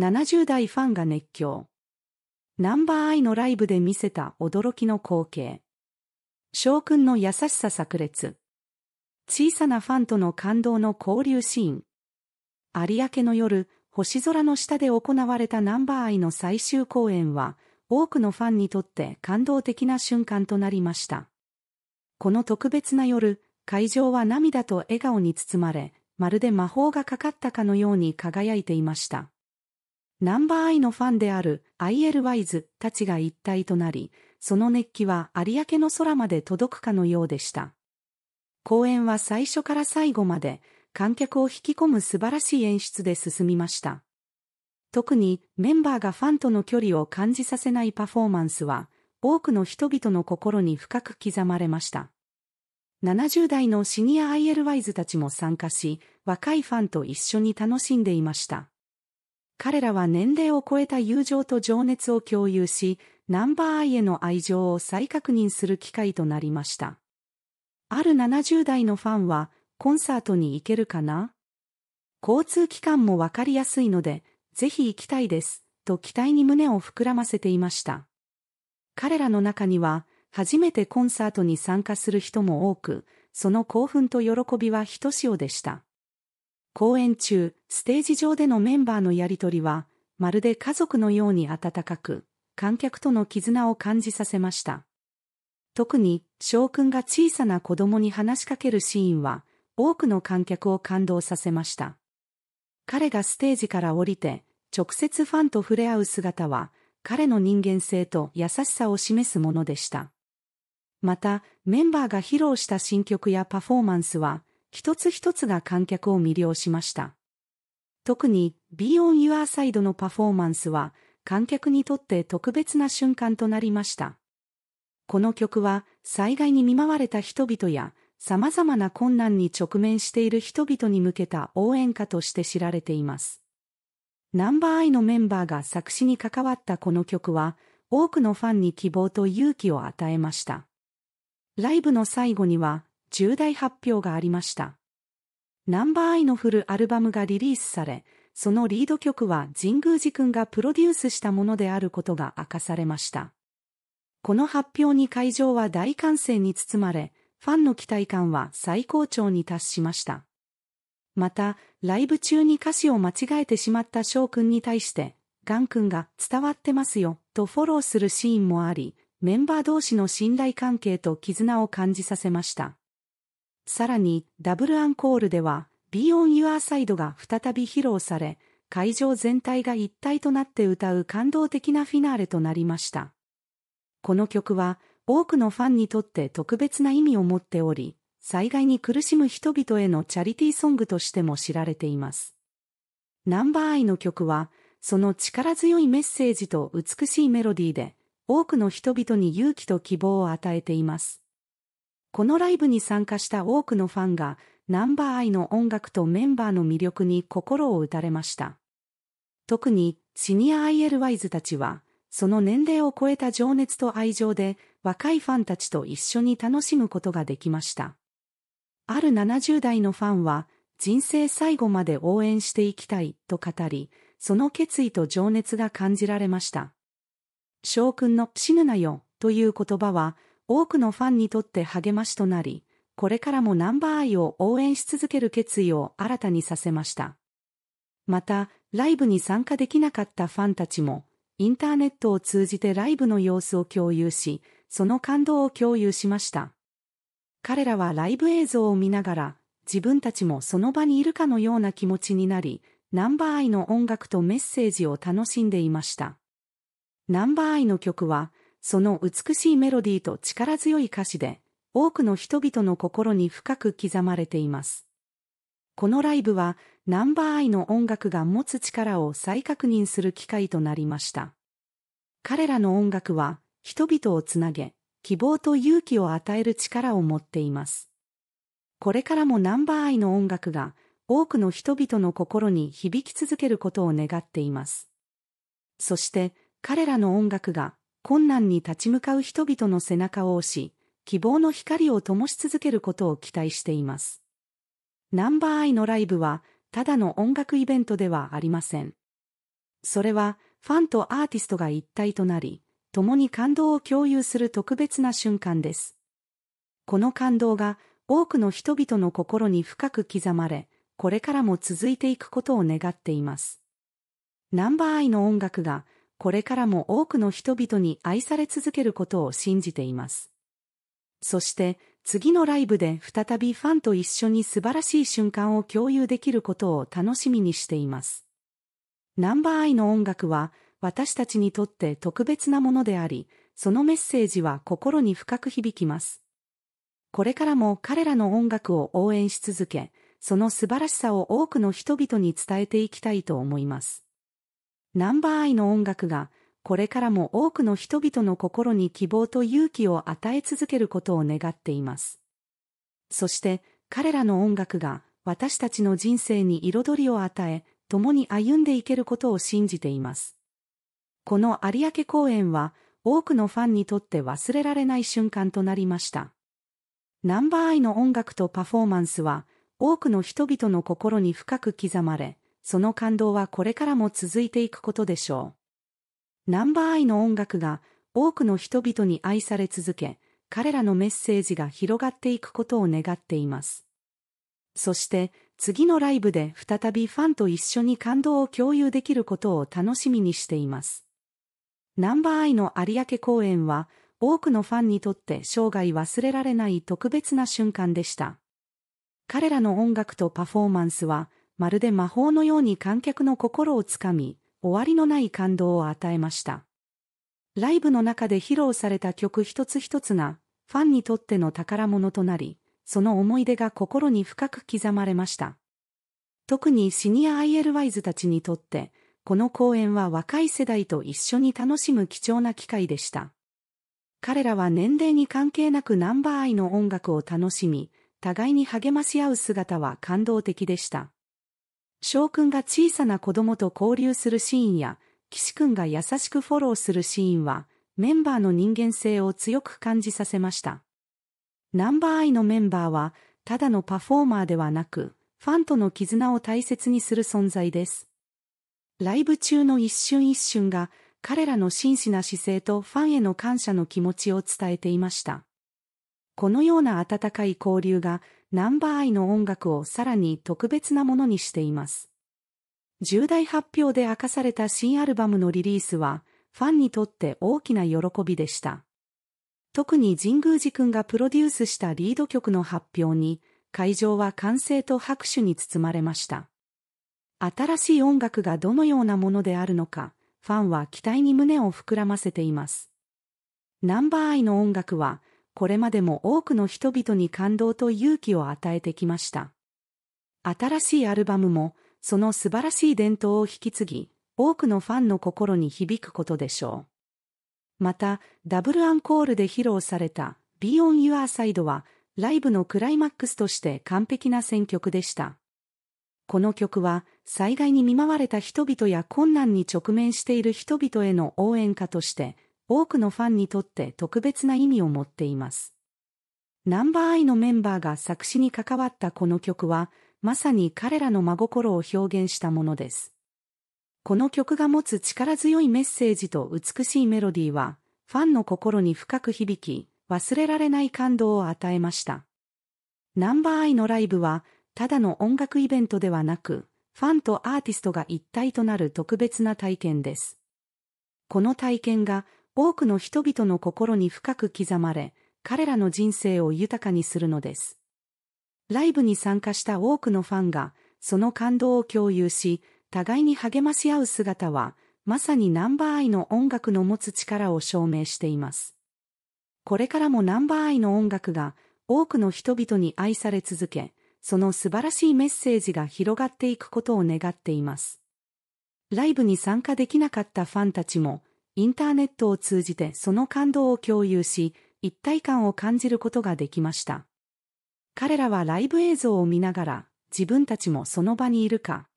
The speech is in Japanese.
70代ファンが熱狂。ナンバーアイのライブで見せた驚きの光景。翔くんの優しさ炸裂。小さなファンとの感動の交流シーン。有明の夜、星空の下で行われたナンバーアイの最終公演は、多くのファンにとって感動的な瞬間となりました。この特別な夜、会場は涙と笑顔に包まれ、まるで魔法がかかったかのように輝いていました。ナンバーアイのファンである IL ワイズたちが一体となり、その熱気は有明の空まで届くかのようでした。公演は最初から最後まで観客を引き込む素晴らしい演出で進みました。特にメンバーがファンとの距離を感じさせないパフォーマンスは多くの人々の心に深く刻まれました。70代のシニア IL ワイズたちも参加し、若いファンと一緒に楽しんでいました。彼らは年齢を超えた友情と情熱を共有し、ナンバーアイへの愛情を再確認する機会となりました。ある70代のファンは、コンサートに行けるかな交通機関もわかりやすいので、ぜひ行きたいです、と期待に胸を膨らませていました。彼らの中には、初めてコンサートに参加する人も多く、その興奮と喜びはひとしおでした。公演中、ステージ上でのメンバーのやりとりは、まるで家族のように温かく、観客との絆を感じさせました。特に、翔くんが小さな子供に話しかけるシーンは、多くの観客を感動させました。彼がステージから降りて、直接ファンと触れ合う姿は、彼の人間性と優しさを示すものでした。また、メンバーが披露した新曲やパフォーマンスは、一つ一つが観客を魅了しました。特に Be on Your Side のパフォーマンスは観客にとって特別な瞬間となりました。この曲は災害に見舞われた人々や様々な困難に直面している人々に向けた応援歌として知られています。ナンバーアイのメンバーが作詞に関わったこの曲は多くのファンに希望と勇気を与えました。ライブの最後には重大発表がありました。ナンバーアイのフルアルバムがリリースされ、そのリード曲は神宮寺くんがプロデュースしたものであることが明かされました。この発表に会場は大歓声に包まれ、ファンの期待感は最高潮に達しました。また、ライブ中に歌詞を間違えてしまった翔くんに対して、ガンくんが伝わってますよ、とフォローするシーンもあり、メンバー同士の信頼関係と絆を感じさせました。さらに、ダブルアンコールでは、Be on Your Side が再び披露され、会場全体が一体となって歌う感動的なフィナーレとなりました。この曲は、多くのファンにとって特別な意味を持っており、災害に苦しむ人々へのチャリティーソングとしても知られています。ナンバーアイの曲は、その力強いメッセージと美しいメロディーで、多くの人々に勇気と希望を与えています。このライブに参加した多くのファンが、ナンバーアイの音楽とメンバーの魅力に心を打たれました。特に、シニア ILY ズたちは、その年齢を超えた情熱と愛情で、若いファンたちと一緒に楽しむことができました。ある70代のファンは、人生最後まで応援していきたいと語り、その決意と情熱が感じられました。将軍の死ぬなよという言葉は、多くのファンにとって励ましとなり、これからもナンバーアイを応援し続ける決意を新たにさせました。また、ライブに参加できなかったファンたちも、インターネットを通じてライブの様子を共有し、その感動を共有しました。彼らはライブ映像を見ながら、自分たちもその場にいるかのような気持ちになり、ナンバーアイの音楽とメッセージを楽しんでいました。ナンバーアイの曲は、その美しいメロディーと力強い歌詞で、多くの人々の心に深く刻まれています。このライブは、ナンバーアイの音楽が持つ力を再確認する機会となりました。彼らの音楽は、人々をつなげ、希望と勇気を与える力を持っています。これからもナンバーアイの音楽が、多くの人々の心に響き続けることを願っています。そして、彼らの音楽が、困難に立ち向かう人々の背中を押し、希望の光を灯し続けることを期待しています。ナンバーアイのライブは、ただの音楽イベントではありません。それは、ファンとアーティストが一体となり、共に感動を共有する特別な瞬間です。この感動が、多くの人々の心に深く刻まれ、これからも続いていくことを願っています。ナンバーアイの音楽が、これからも多くの人々に愛され続けることを信じています。そして、次のライブで再びファンと一緒に素晴らしい瞬間を共有できることを楽しみにしています。ナンバーアイの音楽は、私たちにとって特別なものであり、そのメッセージは心に深く響きます。これからも彼らの音楽を応援し続け、その素晴らしさを多くの人々に伝えていきたいと思います。ナンバーアイの音楽が、これからも多くの人々の心に希望と勇気を与え続けることを願っています。そして、彼らの音楽が、私たちの人生に彩りを与え、共に歩んでいけることを信じています。この有明公演は、多くのファンにとって忘れられない瞬間となりました。ナンバーアイの音楽とパフォーマンスは、多くの人々の心に深く刻まれ、その感動はこれからも続いていくことでしょう。ナンバーアイの音楽が多くの人々に愛され続け、彼らのメッセージが広がっていくことを願っています。そして次のライブで再びファンと一緒に感動を共有できることを楽しみにしています。ナンバーアイの有明公演は多くのファンにとって生涯忘れられない特別な瞬間でした。彼らの音楽とパフォーマンスはまるで魔法のように観客の心をつかみ、終わりのない感動を与えました。ライブの中で披露された曲一つ一つが、ファンにとっての宝物となり、その思い出が心に深く刻まれました。特にシニア IL ズたちにとって、この公演は若い世代と一緒に楽しむ貴重な機会でした。彼らは年齢に関係なくナンバーアイの音楽を楽しみ、互いに励まし合う姿は感動的でした。翔くんが小さな子供と交流するシーンや、岸くんが優しくフォローするシーンは、メンバーの人間性を強く感じさせました。ナンバーアイのメンバーは、ただのパフォーマーではなく、ファンとの絆を大切にする存在です。ライブ中の一瞬一瞬が、彼らの真摯な姿勢とファンへの感謝の気持ちを伝えていました。このような温かい交流が、ナンバーアイの音楽をさらに特別なものにしています。重大発表で明かされた新アルバムのリリースは、ファンにとって大きな喜びでした。特に神宮寺くんがプロデュースしたリード曲の発表に、会場は歓声と拍手に包まれました。新しい音楽がどのようなものであるのか、ファンは期待に胸を膨らませています。ナンバーアイの音楽は、これまでも多くの人々に感動と勇気を与えてきました。新しいアルバムも、その素晴らしい伝統を引き継ぎ、多くのファンの心に響くことでしょう。また、ダブルアンコールで披露された Be y on d Your Side は、ライブのクライマックスとして完璧な選曲でした。この曲は、災害に見舞われた人々や困難に直面している人々への応援歌として、多くのファンにとって特別な意味を持っています。ナンバーアイのメンバーが作詞に関わったこの曲は、まさに彼らの真心を表現したものです。この曲が持つ力強いメッセージと美しいメロディーは、ファンの心に深く響き、忘れられない感動を与えました。ナンバーアイのライブは、ただの音楽イベントではなく、ファンとアーティストが一体となる特別な体験です。この体験が、多くの人々の心に深く刻まれ、彼らの人生を豊かにするのです。ライブに参加した多くのファンが、その感動を共有し、互いに励まし合う姿は、まさにナンバーアイの音楽の持つ力を証明しています。これからもナンバーアイの音楽が多くの人々に愛され続け、その素晴らしいメッセージが広がっていくことを願っています。ライブに参加できなかったファンたちも、インターネットを通じてその感動を共有し、一体感を感じることができました。彼らはライブ映像を見ながら、自分たちもその場にいるか、